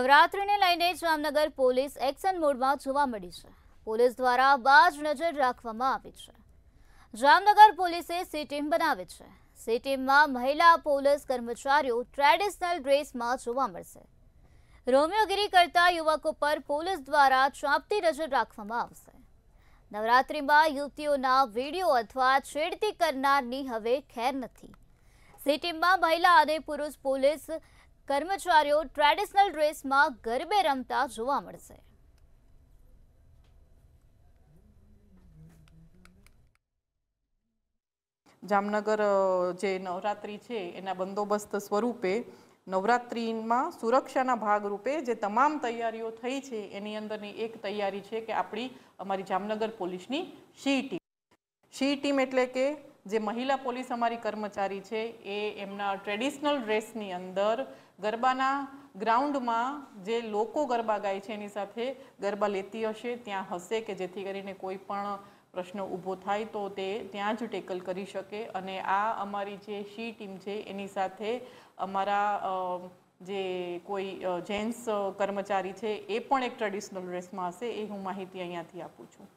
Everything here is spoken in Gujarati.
નવરાત્રીને લઈને જામનગર પોલીસ એક્શન મોડમાં જોવા મળી છે પોલીસ દ્વારા બાજ નજર રાખવામાં આવી છે જામનગર પોલીસે સી ટીમ બનાવી છે સી ટીમમાં મહિલા પોલીસ કર્મચારીઓ ટ્રેડિશનલ ડ્રેસમાં જોવા મળશે રોમિયોગીરી કરતા યુવકો પર પોલીસ દ્વારા ચાંપતી નજર રાખવામાં આવશે નવરાત્રિમાં યુવતીઓના વિડીયો અથવા છેડતી કરનારની હવે ખેર નથી સી ટીમમાં મહિલા અને પુરુષ પોલીસ કર્મચારીઓ ટ્રેડિશનલ ડ્રેસમાં ગરબે રમતા જોવા મળશે જામનગર જે નવરાત્રિ છે એના બંદોબસ્ત સ્વરૂપે નવરાત્રિમાં સુરક્ષાના ભાગરૂપે જે તમામ તૈયારીઓ થઈ છે એની અંદરની એક તૈયારી છે કે આપણી અમારી જામનગર પોલીસની સી ટીમ સી ટીમ એટલે કે જે મહિલા પોલીસ અમારી કર્મચારી છે એ એમના ટ્રેડિશનલ ડ્રેસની અંદર ગરબાના ગ્રાઉન્ડમાં જે લોકો ગરબા ગાય છે એની સાથે ગરબા લેતી હશે ત્યાં હશે કે જેથી કરીને કોઈ પણ પ્રશ્ન ઊભો થાય તો તે ત્યાં જ ટેકલ કરી શકે અને આ અમારી જે શી ટીમ છે એની સાથે અમારા જે કોઈ જેન્ટ્સ કર્મચારી છે એ પણ એક ટ્રેડિશનલ ડ્રેસમાં હશે એ હું માહિતી અહીંયાથી આપું છું